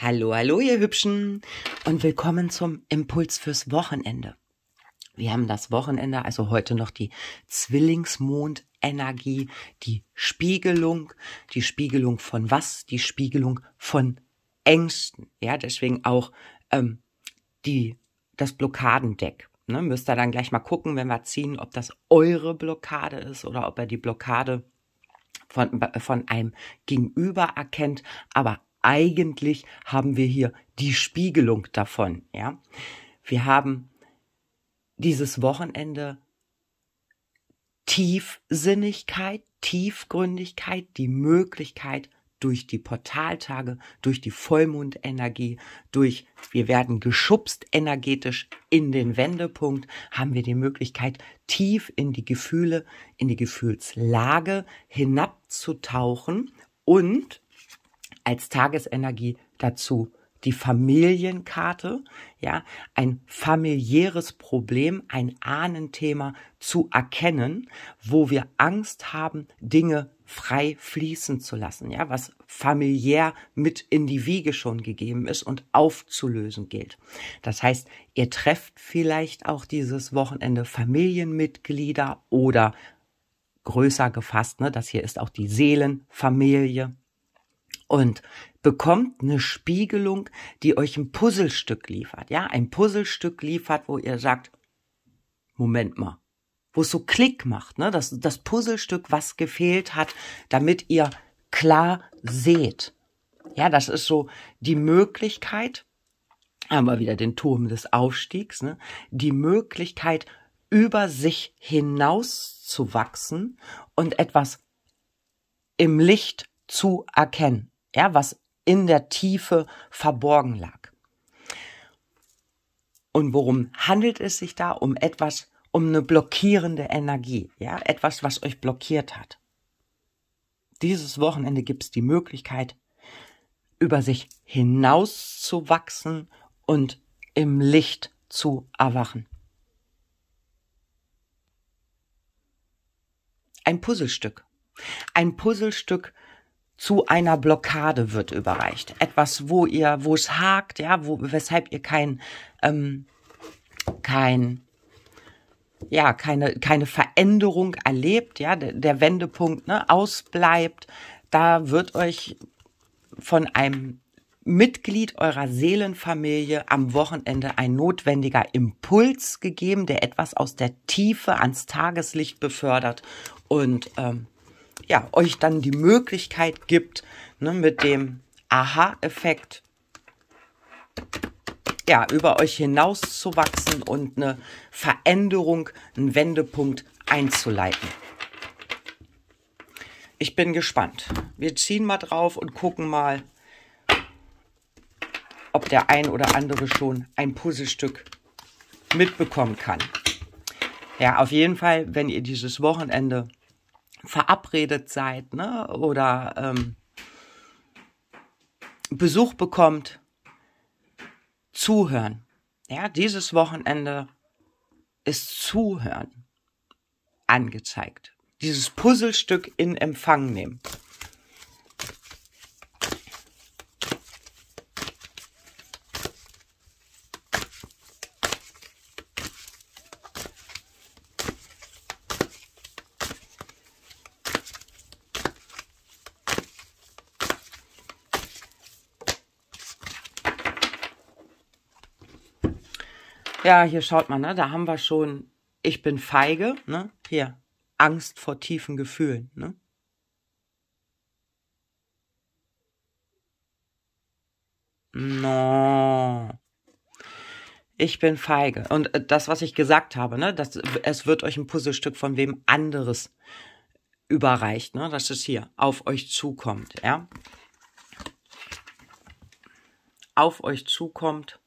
Hallo, hallo, ihr Hübschen und willkommen zum Impuls fürs Wochenende. Wir haben das Wochenende, also heute noch die Zwillingsmondenergie, die Spiegelung, die Spiegelung von was? Die Spiegelung von Ängsten. Ja, deswegen auch ähm, die, das Blockadendeck. Ne, müsst ihr dann gleich mal gucken, wenn wir ziehen, ob das eure Blockade ist oder ob er die Blockade von, äh, von einem Gegenüber erkennt. Aber eigentlich haben wir hier die Spiegelung davon, ja. Wir haben dieses Wochenende Tiefsinnigkeit, Tiefgründigkeit, die Möglichkeit durch die Portaltage, durch die Vollmondenergie, durch wir werden geschubst energetisch in den Wendepunkt, haben wir die Möglichkeit tief in die Gefühle, in die Gefühlslage hinabzutauchen und als Tagesenergie dazu die Familienkarte, ja, ein familiäres Problem, ein Ahnenthema zu erkennen, wo wir Angst haben, Dinge frei fließen zu lassen, ja, was familiär mit in die Wiege schon gegeben ist und aufzulösen gilt. Das heißt, ihr trefft vielleicht auch dieses Wochenende Familienmitglieder oder größer gefasst, ne, das hier ist auch die Seelenfamilie, und bekommt eine Spiegelung, die euch ein Puzzlestück liefert. Ja, ein Puzzlestück liefert, wo ihr sagt, Moment mal, wo es so Klick macht, ne? Das, das Puzzlestück, was gefehlt hat, damit ihr klar seht. Ja, das ist so die Möglichkeit, haben wir wieder den Turm des Aufstiegs, ne? die Möglichkeit, über sich hinaus zu wachsen und etwas im Licht zu erkennen ja, was in der Tiefe verborgen lag. Und worum handelt es sich da? Um etwas, um eine blockierende Energie, ja, etwas, was euch blockiert hat. Dieses Wochenende gibt es die Möglichkeit, über sich hinauszuwachsen und im Licht zu erwachen. Ein Puzzlestück. Ein Puzzlestück, zu einer Blockade wird überreicht. Etwas, wo ihr, wo es hakt, ja, wo, weshalb ihr kein, ähm, kein, ja, keine, keine Veränderung erlebt, ja, der, der Wendepunkt, ne, ausbleibt. Da wird euch von einem Mitglied eurer Seelenfamilie am Wochenende ein notwendiger Impuls gegeben, der etwas aus der Tiefe ans Tageslicht befördert und ähm, ja, euch dann die Möglichkeit gibt, ne, mit dem Aha-Effekt ja, über euch hinauszuwachsen und eine Veränderung, einen Wendepunkt einzuleiten. Ich bin gespannt. Wir ziehen mal drauf und gucken mal, ob der ein oder andere schon ein Puzzlestück mitbekommen kann. Ja, auf jeden Fall, wenn ihr dieses Wochenende verabredet seid ne? oder ähm, Besuch bekommt, zuhören. Ja, dieses Wochenende ist Zuhören angezeigt. Dieses Puzzlestück in Empfang nehmen. Ja, hier schaut man, ne? da haben wir schon, ich bin feige, ne? hier, Angst vor tiefen Gefühlen. Ne? No. Ich bin feige. Und äh, das, was ich gesagt habe, ne, das, es wird euch ein Puzzlestück von wem anderes überreicht, ne, dass es hier auf euch zukommt, ja. Auf euch zukommt.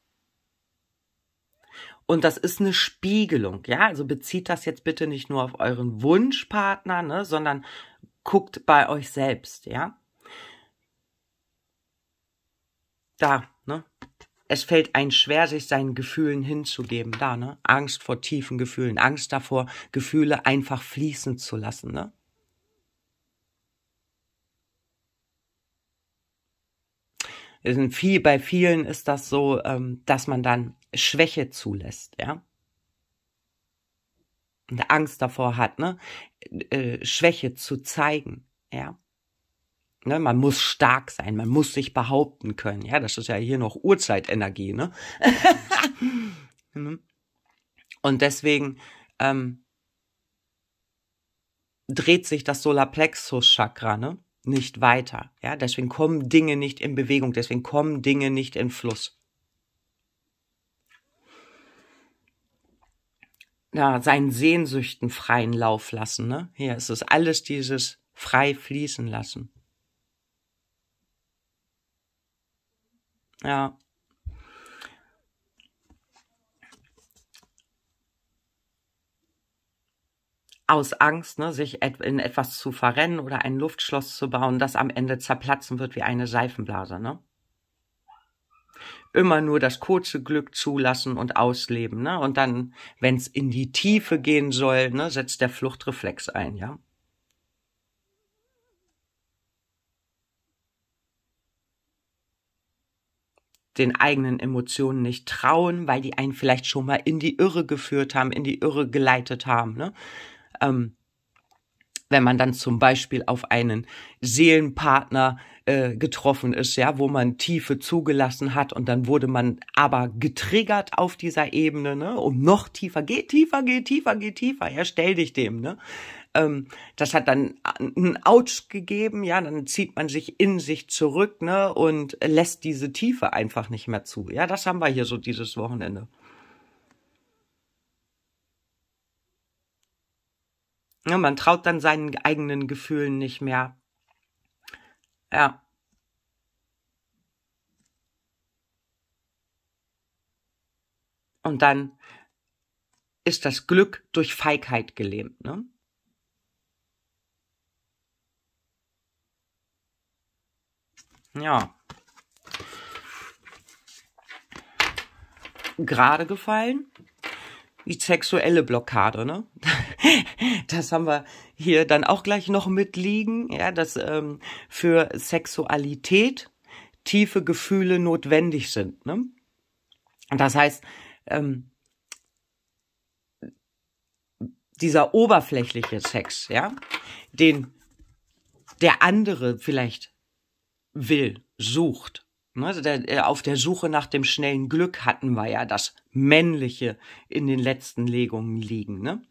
Und das ist eine Spiegelung, ja. Also bezieht das jetzt bitte nicht nur auf euren Wunschpartner, ne, sondern guckt bei euch selbst, ja. Da, ne. Es fällt einem schwer, sich seinen Gefühlen hinzugeben, da, ne. Angst vor tiefen Gefühlen, Angst davor, Gefühle einfach fließen zu lassen, ne. Bei vielen ist das so, ähm, dass man dann Schwäche zulässt, ja. Und Angst davor hat, ne, äh, Schwäche zu zeigen, ja. Ne, man muss stark sein, man muss sich behaupten können. Ja, das ist ja hier noch Urzeitenergie, ne? Mhm. Und deswegen ähm, dreht sich das Solarplexus-Chakra, ne? Nicht weiter. Ja, deswegen kommen Dinge nicht in Bewegung, deswegen kommen Dinge nicht in Fluss. ja, seinen Sehnsüchten freien Lauf lassen. Ne? Hier ist es alles dieses frei fließen lassen. Ja. Aus Angst, ne, sich in etwas zu verrennen oder ein Luftschloss zu bauen, das am Ende zerplatzen wird wie eine Seifenblase, ne? immer nur das kurze Glück zulassen und ausleben, ne? Und dann, wenn es in die Tiefe gehen soll, ne, setzt der Fluchtreflex ein, ja? den eigenen Emotionen nicht trauen, weil die einen vielleicht schon mal in die Irre geführt haben, in die Irre geleitet haben. Ne? Ähm, wenn man dann zum Beispiel auf einen Seelenpartner äh, getroffen ist, ja, wo man Tiefe zugelassen hat und dann wurde man aber getriggert auf dieser Ebene, ne, um noch tiefer, geh tiefer, geh tiefer, geh tiefer, ja, stell dich dem, ne. Ähm, das hat dann einen Ouch gegeben, ja, dann zieht man sich in sich zurück, ne, und lässt diese Tiefe einfach nicht mehr zu. Ja, das haben wir hier so dieses Wochenende. Ja, man traut dann seinen eigenen Gefühlen nicht mehr. Ja. Und dann ist das Glück durch Feigheit gelähmt, ne? Ja. Gerade gefallen. Die sexuelle Blockade, ne? das haben wir hier dann auch gleich noch mitliegen, ja, dass ähm, für Sexualität tiefe Gefühle notwendig sind. Ne? Das heißt, ähm, dieser oberflächliche Sex, ja, den der andere vielleicht will, sucht. Ne? Also äh, auf der Suche nach dem schnellen Glück hatten wir ja das Männliche in den letzten Legungen liegen. Ne?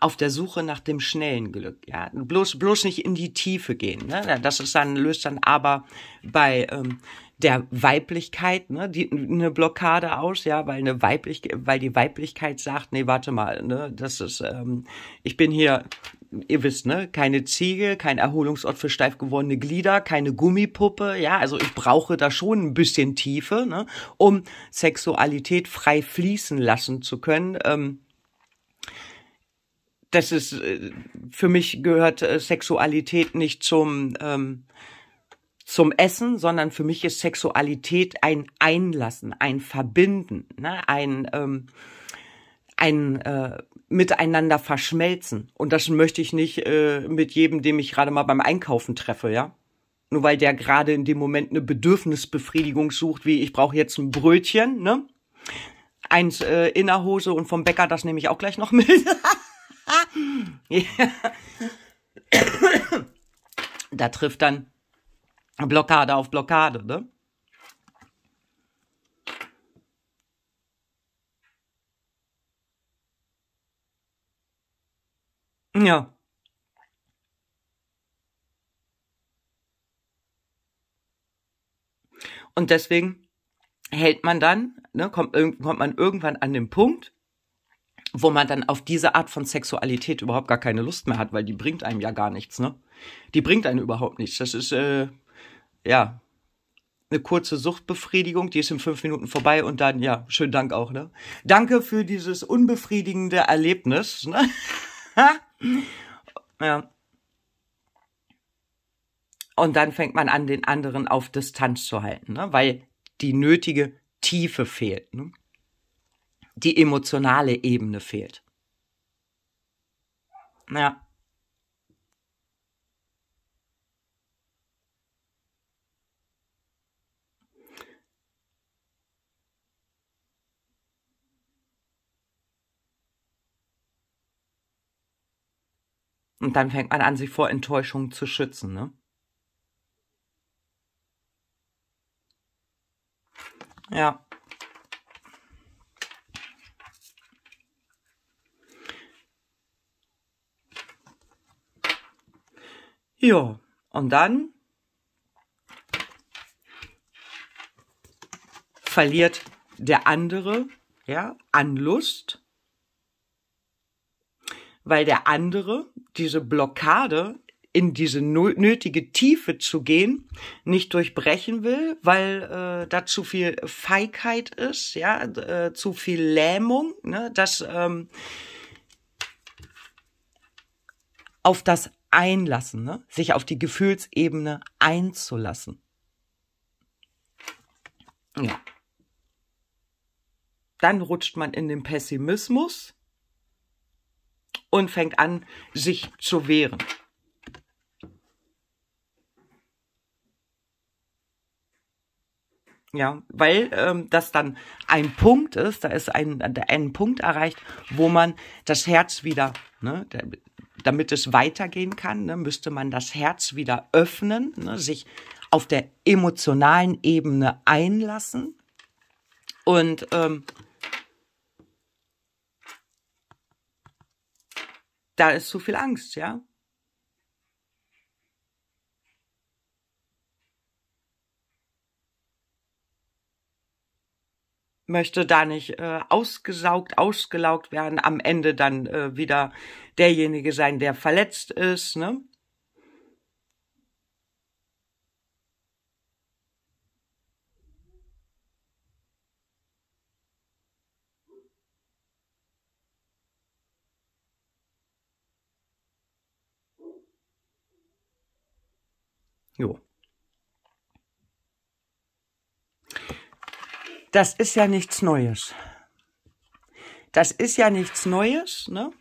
auf der Suche nach dem schnellen Glück. Ja, bloß bloß nicht in die Tiefe gehen. Ne? Das ist dann löst dann aber bei ähm, der Weiblichkeit ne, die, eine Blockade aus, ja, weil eine Weiblich, weil die Weiblichkeit sagt, nee, warte mal, ne, das ist, ähm, ich bin hier, ihr wisst, ne, keine Ziege, kein Erholungsort für steif gewordene Glieder, keine Gummipuppe, ja, also ich brauche da schon ein bisschen Tiefe, ne, um Sexualität frei fließen lassen zu können. Ähm, das ist, äh, für mich gehört äh, Sexualität nicht zum, ähm, zum Essen, sondern für mich ist Sexualität ein Einlassen, ein Verbinden, ne? ein, ähm, ein äh, miteinander verschmelzen. Und das möchte ich nicht äh, mit jedem, dem ich gerade mal beim Einkaufen treffe, ja. Nur weil der gerade in dem Moment eine Bedürfnisbefriedigung sucht, wie ich brauche jetzt ein Brötchen, ne? Eins äh, Innerhose und vom Bäcker, das nehme ich auch gleich noch mit. da trifft dann Blockade auf Blockade, ne? Ja. Und deswegen hält man dann, ne, kommt, kommt man irgendwann an den Punkt, wo man dann auf diese Art von Sexualität überhaupt gar keine Lust mehr hat, weil die bringt einem ja gar nichts, ne? Die bringt einem überhaupt nichts. Das ist, äh, ja, eine kurze Suchtbefriedigung, die ist in fünf Minuten vorbei und dann, ja, schönen Dank auch, ne? Danke für dieses unbefriedigende Erlebnis, ne? ja. Und dann fängt man an, den anderen auf Distanz zu halten, ne? Weil die nötige Tiefe fehlt, ne? die emotionale Ebene fehlt. Ja. Und dann fängt man an, sich vor Enttäuschungen zu schützen, ne? Ja. Ja, und dann verliert der andere ja, an Lust, weil der andere diese Blockade in diese nötige Tiefe zu gehen, nicht durchbrechen will, weil äh, da zu viel Feigheit ist, ja, äh, zu viel Lähmung, ne, dass ähm, auf das einlassen, ne? sich auf die Gefühlsebene einzulassen. Ja. Dann rutscht man in den Pessimismus und fängt an, sich zu wehren. Ja, weil ähm, das dann ein Punkt ist, da ist ein, ein Punkt erreicht, wo man das Herz wieder, ne, damit es weitergehen kann, ne, müsste man das Herz wieder öffnen, ne, sich auf der emotionalen Ebene einlassen. Und ähm, da ist zu viel Angst, ja. möchte da nicht äh, ausgesaugt, ausgelaugt werden, am Ende dann äh, wieder derjenige sein, der verletzt ist, ne? Jo. Das ist ja nichts Neues. Das ist ja nichts Neues, ne?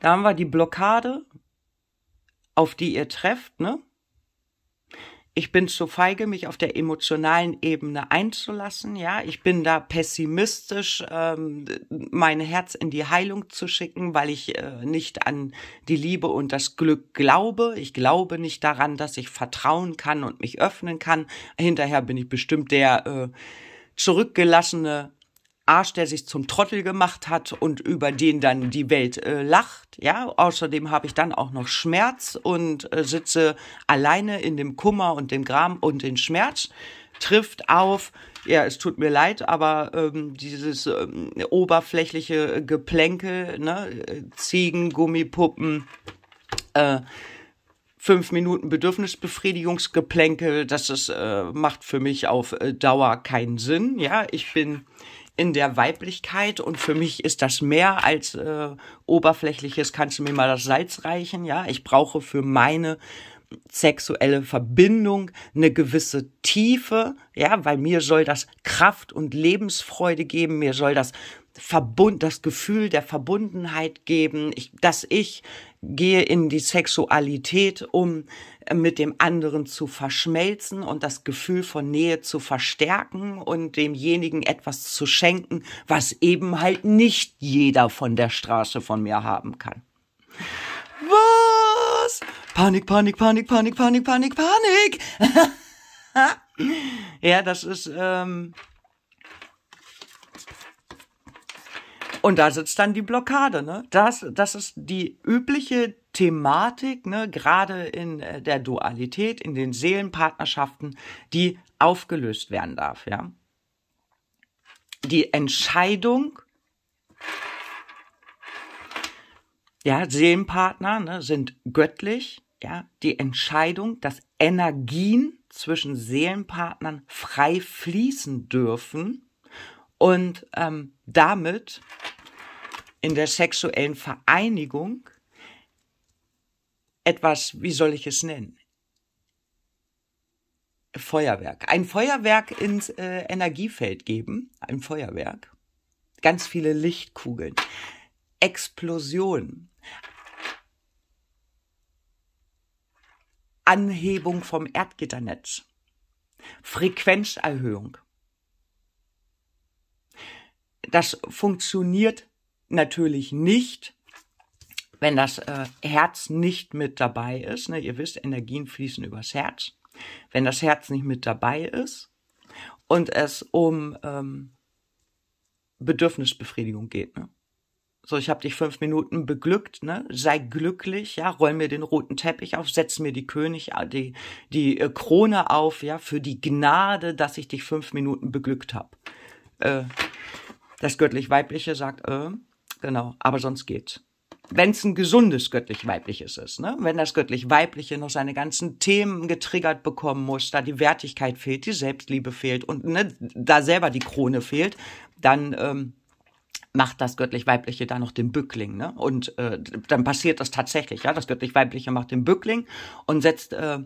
Da haben wir die Blockade, auf die ihr trefft, ne? Ich bin zu feige, mich auf der emotionalen Ebene einzulassen, ja. Ich bin da pessimistisch, ähm, mein Herz in die Heilung zu schicken, weil ich äh, nicht an die Liebe und das Glück glaube. Ich glaube nicht daran, dass ich vertrauen kann und mich öffnen kann. Hinterher bin ich bestimmt der äh, zurückgelassene Arsch, der sich zum Trottel gemacht hat und über den dann die Welt äh, lacht. Ja, außerdem habe ich dann auch noch Schmerz und äh, sitze alleine in dem Kummer und dem Gram und den Schmerz trifft auf. Ja, es tut mir leid, aber ähm, dieses ähm, oberflächliche Geplänkel, ne, Ziegen, Gummipuppen, äh, fünf Minuten Bedürfnisbefriedigungsgeplänkel, das ist, äh, macht für mich auf äh, Dauer keinen Sinn. Ja, ich bin in der Weiblichkeit und für mich ist das mehr als äh, oberflächliches, kannst du mir mal das Salz reichen, ja? Ich brauche für meine sexuelle Verbindung eine gewisse Tiefe, ja, weil mir soll das Kraft und Lebensfreude geben, mir soll das Verbund, das Gefühl der Verbundenheit geben, ich, dass ich gehe in die Sexualität, um äh, mit dem anderen zu verschmelzen und das Gefühl von Nähe zu verstärken und demjenigen etwas zu schenken, was eben halt nicht jeder von der Straße von mir haben kann. Was? Panik, Panik, Panik, Panik, Panik, Panik, Panik. ja, das ist ähm, Und da sitzt dann die Blockade, ne? Das, das ist die übliche Thematik, ne, gerade in äh, der Dualität, in den Seelenpartnerschaften, die aufgelöst werden darf, ja. Die Entscheidung, ja, Seelenpartner ne, sind göttlich, ja, die Entscheidung, dass Energien zwischen Seelenpartnern frei fließen dürfen und ähm, damit in der sexuellen Vereinigung etwas, wie soll ich es nennen? Feuerwerk. Ein Feuerwerk ins äh, Energiefeld geben. Ein Feuerwerk. Ganz viele Lichtkugeln. Explosion. Anhebung vom Erdgitternetz. Frequenzerhöhung. Das funktioniert natürlich nicht, wenn das äh, Herz nicht mit dabei ist. Ne? Ihr wisst, Energien fließen übers Herz. Wenn das Herz nicht mit dabei ist und es um ähm, Bedürfnisbefriedigung geht. Ne? So, ich habe dich fünf Minuten beglückt, ne? Sei glücklich, ja, roll mir den roten Teppich auf, setz mir die König, äh, die, die äh, Krone auf, ja, für die Gnade, dass ich dich fünf Minuten beglückt habe. Äh, das göttlich-weibliche sagt, äh, genau. Aber sonst geht's. Wenn es ein gesundes göttlich-weibliches ist, ne? Wenn das göttlich-weibliche noch seine ganzen Themen getriggert bekommen muss, da die Wertigkeit fehlt, die Selbstliebe fehlt und ne, da selber die Krone fehlt, dann ähm, macht das göttlich-weibliche da noch den Bückling. Ne? Und äh, dann passiert das tatsächlich. Ja, Das göttlich-weibliche macht den Bückling und setzt äh,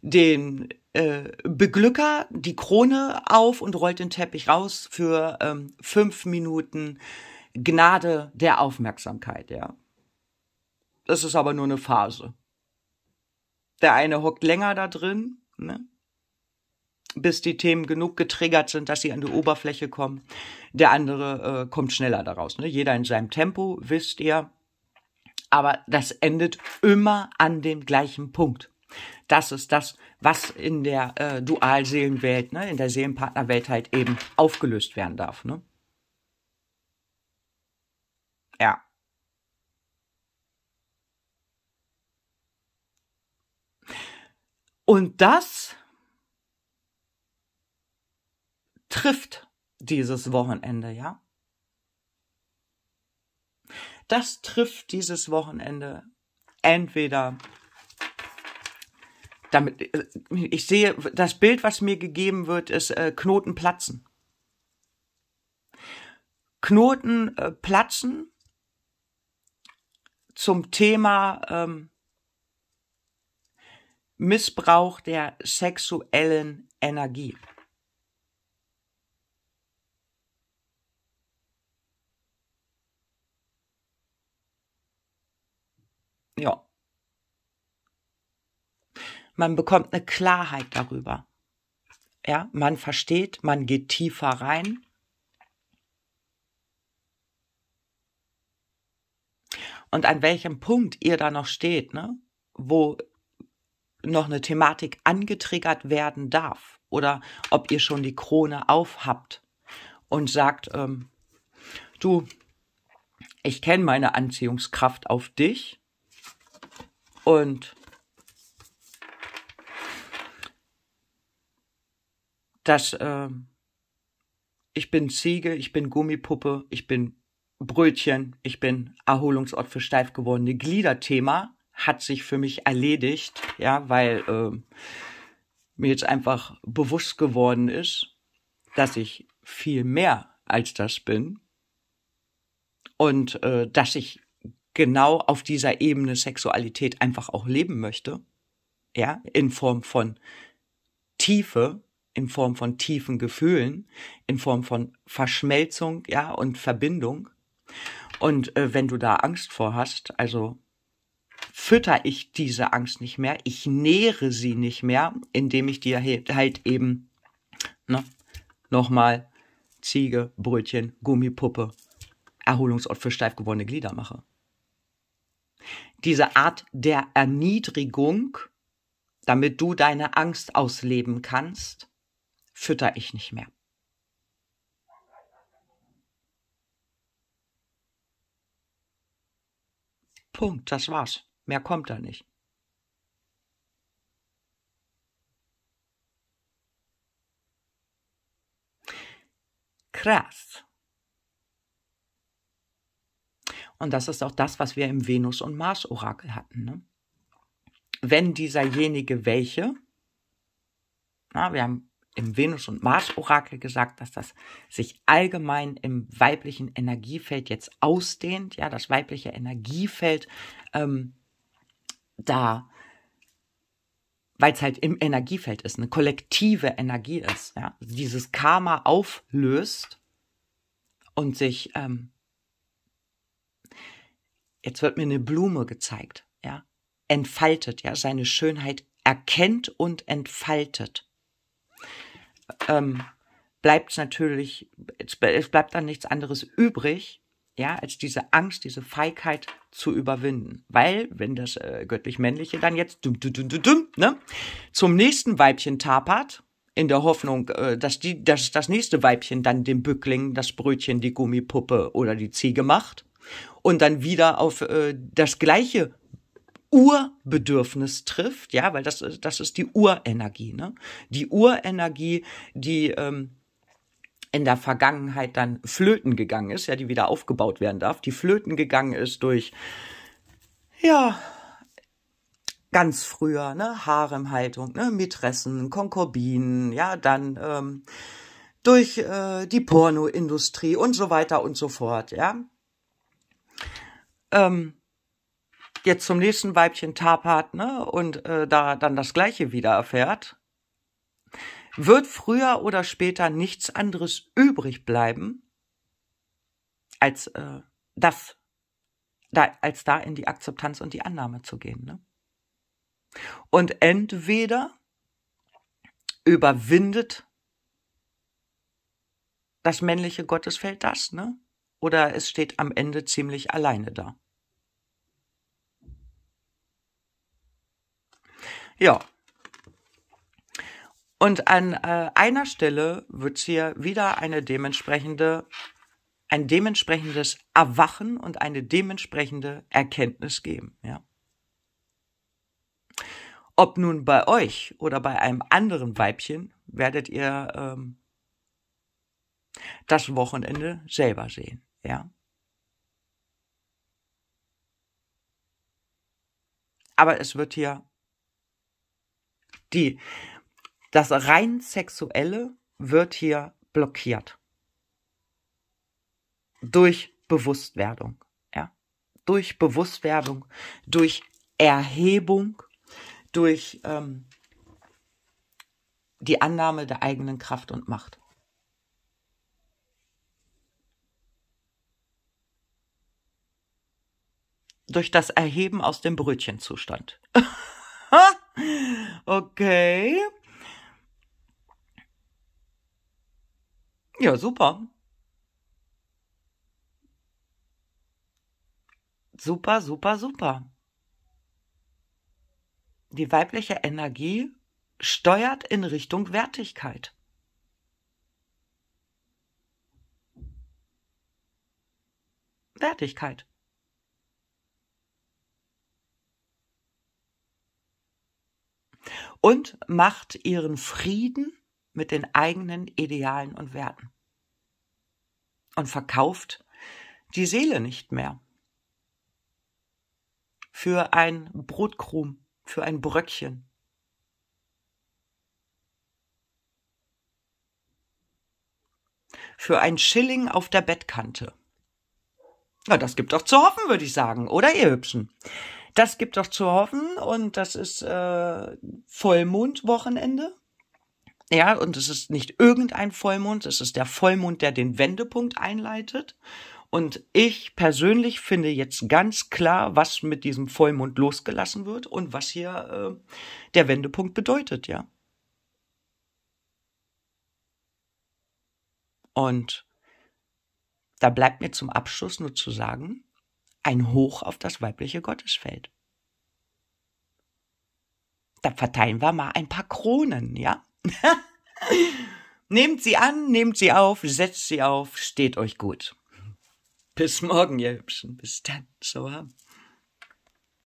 den äh, Beglücker die Krone auf und rollt den Teppich raus für ähm, fünf Minuten Gnade der Aufmerksamkeit, ja. Das ist aber nur eine Phase. Der eine hockt länger da drin, ne? bis die Themen genug getriggert sind, dass sie an die Oberfläche kommen. Der andere äh, kommt schneller daraus. Ne? Jeder in seinem Tempo, wisst ihr. Aber das endet immer an dem gleichen Punkt. Das ist das, was in der äh, Dualseelenwelt, ne, in der Seelenpartnerwelt halt eben aufgelöst werden darf. Ne? Und das trifft dieses Wochenende, ja? Das trifft dieses Wochenende entweder damit ich sehe das Bild, was mir gegeben wird, ist äh, Knoten platzen. Knoten äh, platzen zum Thema ähm, Missbrauch der sexuellen Energie. Ja. Man bekommt eine Klarheit darüber. Ja, man versteht, man geht tiefer rein. Und an welchem Punkt ihr da noch steht, ne? Wo noch eine Thematik angetriggert werden darf oder ob ihr schon die Krone aufhabt und sagt, ähm, du, ich kenne meine Anziehungskraft auf dich und dass äh, ich bin Ziege, ich bin Gummipuppe, ich bin Brötchen, ich bin Erholungsort für steif gewordene Glieder Thema hat sich für mich erledigt, ja, weil äh, mir jetzt einfach bewusst geworden ist, dass ich viel mehr als das bin und äh, dass ich genau auf dieser Ebene Sexualität einfach auch leben möchte, ja, in Form von Tiefe, in Form von tiefen Gefühlen, in Form von Verschmelzung, ja, und Verbindung. Und äh, wenn du da Angst vor hast, also fütter ich diese Angst nicht mehr, ich nähre sie nicht mehr, indem ich dir halt eben, ne, nochmal Ziege, Brötchen, Gummipuppe, Erholungsort für steif gewordene Glieder mache. Diese Art der Erniedrigung, damit du deine Angst ausleben kannst, fütter ich nicht mehr. Punkt, das war's. Mehr kommt da nicht. Krass. Und das ist auch das, was wir im Venus- und Mars-Orakel hatten. Ne? Wenn dieserjenige welche, na, wir haben im Venus- und Mars-Orakel gesagt, dass das sich allgemein im weiblichen Energiefeld jetzt ausdehnt, ja, das weibliche Energiefeld ähm, da, weil es halt im Energiefeld ist, eine kollektive Energie ist, ja, dieses Karma auflöst und sich, ähm, jetzt wird mir eine Blume gezeigt, ja, entfaltet, ja, seine Schönheit erkennt und entfaltet. Ähm, bleibt natürlich, es bleibt dann nichts anderes übrig, ja, als diese Angst, diese Feigheit zu überwinden. Weil, wenn das äh, göttlich-männliche dann jetzt dum, dum, dum, dum, dum, ne, zum nächsten Weibchen tapert, in der Hoffnung, äh, dass, die, dass das nächste Weibchen dann dem Bückling das Brötchen, die Gummipuppe oder die Ziege macht und dann wieder auf äh, das gleiche Urbedürfnis trifft, ja, weil das, äh, das ist die Urenergie, ne? Die Urenergie, die ähm, in der Vergangenheit dann flöten gegangen ist, ja, die wieder aufgebaut werden darf, die flöten gegangen ist durch, ja, ganz früher, ne, Haremhaltung, ne, Mätressen, Konkubinen, ja, dann ähm, durch äh, die Pornoindustrie und so weiter und so fort, ja. Ähm, jetzt zum nächsten Weibchen tapert, ne, und äh, da dann das Gleiche wieder erfährt wird früher oder später nichts anderes übrig bleiben, als äh, das, da, als da in die Akzeptanz und die Annahme zu gehen. Ne? Und entweder überwindet das männliche Gottesfeld das, ne? Oder es steht am Ende ziemlich alleine da. Ja, und an äh, einer Stelle wird hier wieder eine dementsprechende, ein dementsprechendes Erwachen und eine dementsprechende Erkenntnis geben. Ja. Ob nun bei euch oder bei einem anderen Weibchen, werdet ihr ähm, das Wochenende selber sehen. Ja. Aber es wird hier die das rein Sexuelle wird hier blockiert. Durch Bewusstwerdung. Ja? Durch Bewusstwerdung, durch Erhebung, durch ähm, die Annahme der eigenen Kraft und Macht. Durch das Erheben aus dem Brötchenzustand. okay. Ja, super. Super, super, super. Die weibliche Energie steuert in Richtung Wertigkeit. Wertigkeit. Und macht ihren Frieden mit den eigenen Idealen und Werten und verkauft die Seele nicht mehr. Für ein Brotkrum, für ein Bröckchen. Für ein Schilling auf der Bettkante. Na, ja, das gibt doch zu hoffen, würde ich sagen, oder ihr Hübschen? Das gibt doch zu hoffen und das ist äh, Vollmondwochenende. Ja, und es ist nicht irgendein Vollmond, es ist der Vollmond, der den Wendepunkt einleitet. Und ich persönlich finde jetzt ganz klar, was mit diesem Vollmond losgelassen wird und was hier äh, der Wendepunkt bedeutet, ja. Und da bleibt mir zum Abschluss nur zu sagen, ein Hoch auf das weibliche Gottesfeld. Da verteilen wir mal ein paar Kronen, ja? nehmt sie an, nehmt sie auf, setzt sie auf, steht euch gut. Bis morgen, ihr Hübschen. Bis dann. So haben.